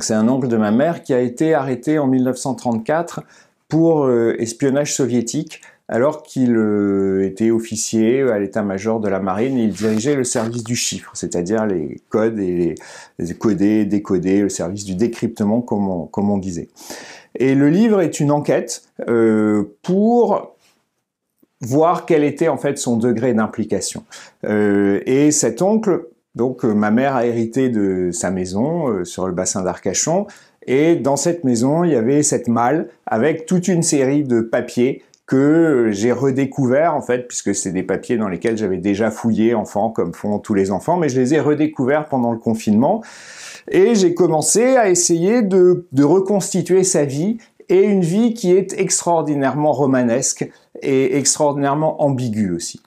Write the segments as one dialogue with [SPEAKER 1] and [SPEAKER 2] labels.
[SPEAKER 1] C'est un oncle de ma mère qui a été arrêté en 1934 pour euh, espionnage soviétique alors qu'il euh, était officier à l'état-major de la marine, il dirigeait le service du chiffre, c'est-à-dire les codes et les codés, décoder, le service du décryptement comme on, disait. Et le livre est une enquête euh, pour voir quel était en fait son degré d'implication. et cet oncle donc euh, ma mère a hérité de sa maison euh, sur le bassin d'Arcachon et dans cette maison, il y avait cette malle avec toute une série de papiers que euh, j'ai redécouverts en fait, puisque c'est des papiers dans lesquels j'avais déjà fouillé enfant, comme font tous les enfants, mais je les ai redécouverts pendant le confinement. Et j'ai commencé à essayer de, de, reconstituer sa vie, et une vie qui est extraordinairement romanesque et extraordinairement ambiguë aussi.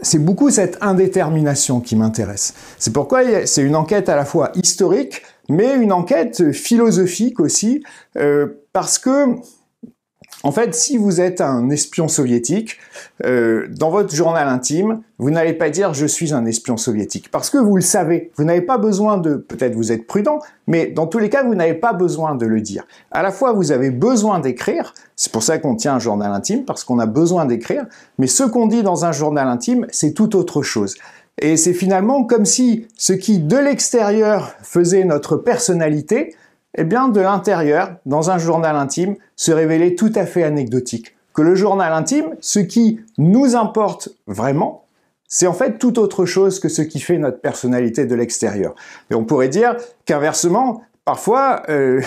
[SPEAKER 1] C'est beaucoup cette indétermination qui m'intéresse. C'est pourquoi c'est une enquête à la fois historique, mais une enquête philosophique aussi, euh, parce que en fait, si vous êtes un espion soviétique, euh, dans votre journal intime, vous n'allez pas dire je suis un espion soviétique, parce que vous le savez, vous n'avez pas besoin de, peut-être vous êtes prudent, mais dans tous les cas, vous n'avez pas besoin de le dire. À la fois, vous avez besoin d'écrire, c'est pour ça qu'on tient un journal intime, parce qu'on a besoin d'écrire, mais ce qu'on dit dans un journal intime, c'est tout autre chose. Et c'est finalement comme si ce qui de l'extérieur faisait notre personnalité, eh bien, de l'intérieur, dans un journal intime, se révélait tout à fait anecdotique. Que le journal intime, ce qui nous importe vraiment, c'est en fait tout autre chose que ce qui fait notre personnalité de l'extérieur. Et on pourrait dire qu'inversement, parfois, euh,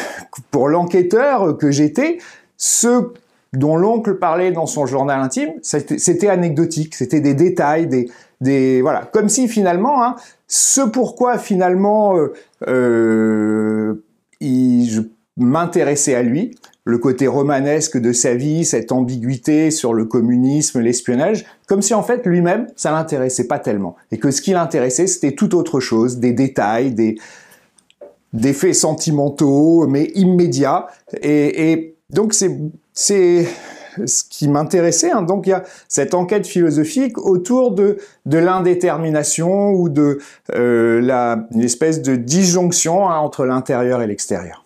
[SPEAKER 1] pour l'enquêteur que j'étais, ce dont l'oncle parlait dans son journal intime, c'était anecdotique, c'était des détails, des, des voilà, comme si finalement, hein, ce pourquoi finalement euh, euh, je m'intéressais à lui, le côté romanesque de sa vie, cette ambiguïté sur le communisme, l'espionnage, comme si en fait lui-même, ça l'intéressait pas tellement. Et que ce qui l'intéressait, c'était tout autre chose, des détails, des, des faits sentimentaux, mais immédiats. Et, donc c'est, ce qui m'intéressait. Hein. Donc il y a cette enquête philosophique autour de, de l'indétermination ou de euh, l'espèce de disjonction hein, entre l'intérieur et l'extérieur.